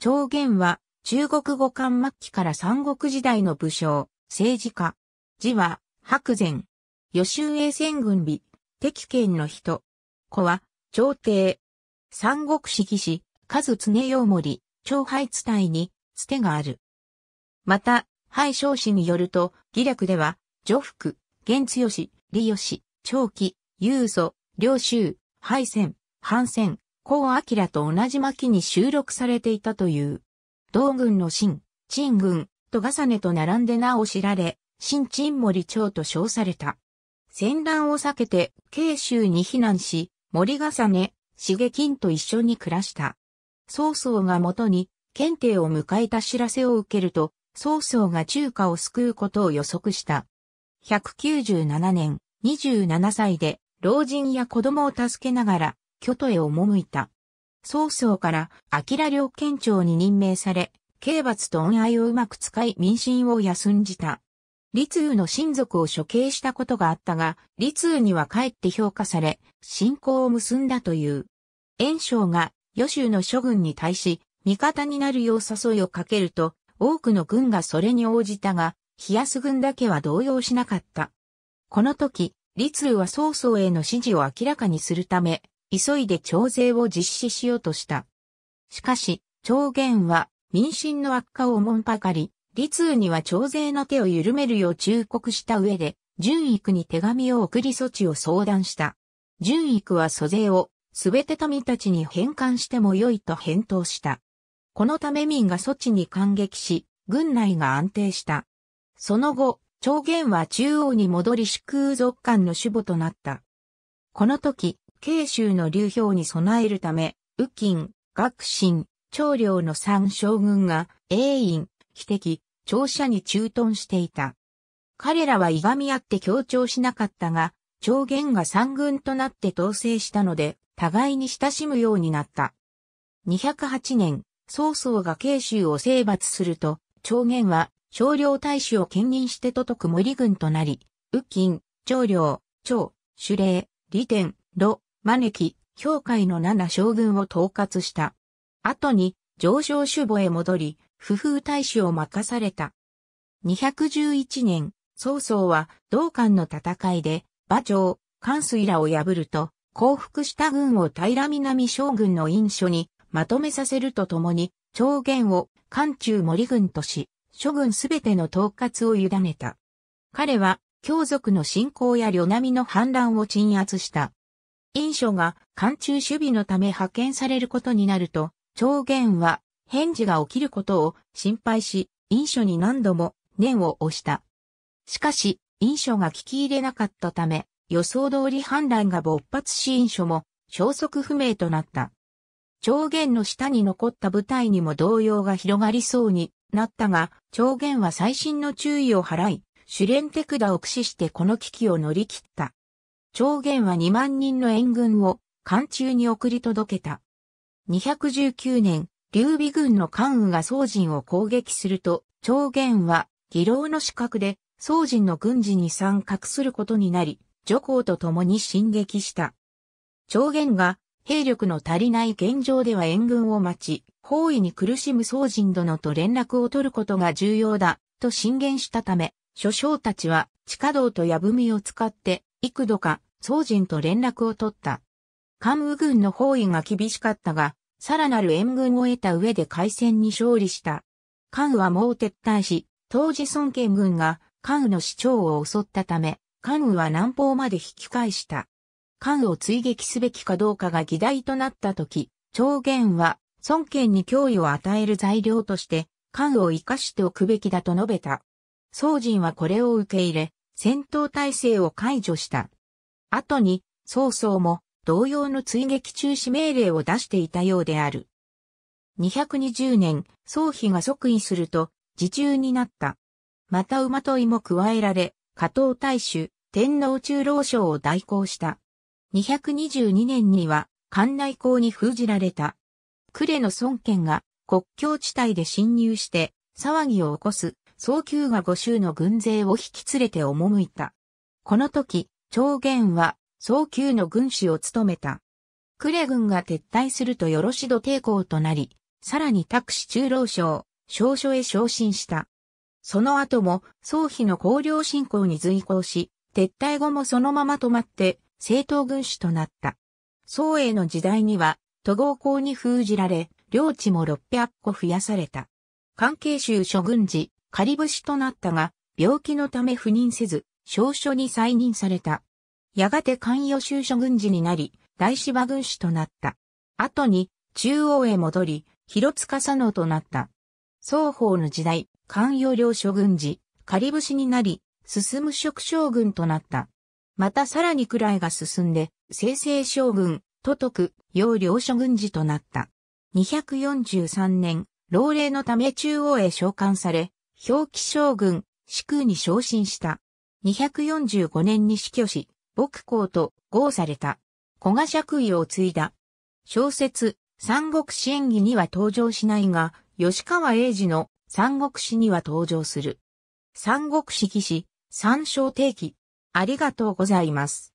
長元は、中国語漢末期から三国時代の武将、政治家。字は、白禅。予習衛戦軍備、敵県の人。子は、朝廷。三国志義士、数常陽森、長廃伝いに、つてがある。また、敗将士によると、義略では、徐福、玄強利李義、長期、勇祖、領州、敗戦、反戦、孔明と同じ巻に収録されていたという。同軍の新、陳軍、と重ねと並んで名を知られ、新陳森町と称された。戦乱を避けて、慶州に避難し、森重ね、重金と一緒に暮らした。曹操が元に、検定を迎えた知らせを受けると、曹操が中華を救うことを予測した。197年、27歳で、老人や子供を助けながら、京都へ赴いた。曹操から、明領県庁に任命され、刑罰と恩愛をうまく使い民心を休んじた。立宇の親族を処刑したことがあったが、立宇にはかえって評価され、信仰を結んだという。袁紹が、余州の諸軍に対し、味方になるよう誘いをかけると、多くの軍がそれに応じたが、冷やす軍だけは動揺しなかった。この時、立宇は曹操への支持を明らかにするため、急いで徴税を実施しようとした。しかし、長元は民心の悪化をもんばかり、李通には徴税の手を緩めるよう忠告した上で、純育に手紙を送り措置を相談した。純育は租税をすべて民たちに返還してもよいと返答した。このため民が措置に感激し、軍内が安定した。その後、長元は中央に戻り宿空族間の守護となった。この時、慶州の流氷に備えるため、右近、学信、長領の三将軍が、永院、非敵、長者に駐屯していた。彼らはいがみ合って協調しなかったが、長元が三軍となって統制したので、互いに親しむようになった。208年、曹操が慶州を征伐すると、長元は長領大使を兼任して届く森軍となり、右近、長領、長、主礼、利天、路、招き、氷海の七将軍を統括した。後に、上昇守母へ戻り、不風大使を任された。211年、曹操は、道館の戦いで、馬長、関水らを破ると、降伏した軍を平南将軍の印所に、まとめさせるとともに、長元を関中森軍とし、諸軍すべての統括を委ねた。彼は、強族の侵攻や旅並みの反乱を鎮圧した。印書が艦中守備のため派遣されることになると、長元は返事が起きることを心配し、印書に何度も念を押した。しかし、印書が聞き入れなかったため、予想通り反乱が勃発し印書も消息不明となった。長元の下に残った部隊にも動揺が広がりそうになったが、長元は最新の注意を払い、主練手札を駆使してこの危機を乗り切った。長元は2万人の援軍を漢中に送り届けた。219年、劉備軍の関羽が宋人を攻撃すると、長元は、義老の資格で、宋人の軍事に参画することになり、徐行と共に進撃した。長元が、兵力の足りない現状では援軍を待ち、包囲に苦しむ宋人殿と連絡を取ることが重要だ、と進言したため、諸将たちは、地下道と矢踏みを使って、幾度か宗人と連絡を取った。関羽軍の包囲が厳しかったが、さらなる援軍を得た上で海戦に勝利した。関羽はもう撤退し、当時孫権軍が関羽の市長を襲ったため、関羽は南方まで引き返した。関羽を追撃すべきかどうかが議題となった時、長元は孫権に脅威を与える材料として、関羽を生かしておくべきだと述べた。宗人はこれを受け入れ、戦闘態勢を解除した。後に、曹操も同様の追撃中止命令を出していたようである。220年、曹丕が即位すると、自中になった。また馬問いも加えられ、加藤大衆、天皇中老将を代行した。222年には、関内公に封じられた。呉の孫権が国境地帯で侵入して、騒ぎを起こす、早急が五州の軍勢を引き連れて赴いた。この時、長元は、早急の軍師を務めた。呉軍が撤退するとよろしど抵抗となり、さらに拓司中老省、少所へ昇進した。その後も、総妃の高領侵攻に随行し、撤退後もそのまま止まって、正統軍師となった。宋英の時代には、都合校に封じられ、領地も600個増やされた。関係州諸軍事、仮武士となったが、病気のため赴任せず、少書に再任された。やがて関与州諸軍事になり、大芝軍師となった。後に、中央へ戻り、広塚佐野となった。双方の時代、関与領諸軍事、仮節になり、進む職将軍となった。またさらに位が進んで、生成将軍、都督、要領諸軍事となった。243年、老齢のため中央へ召喚され、表記将軍、四空に昇進した。245年に死去し、牧公と号された。古賀爵位を継いだ。小説、三国志演義には登場しないが、吉川英治の三国志には登場する。三国志騎士、三章定期。ありがとうございます。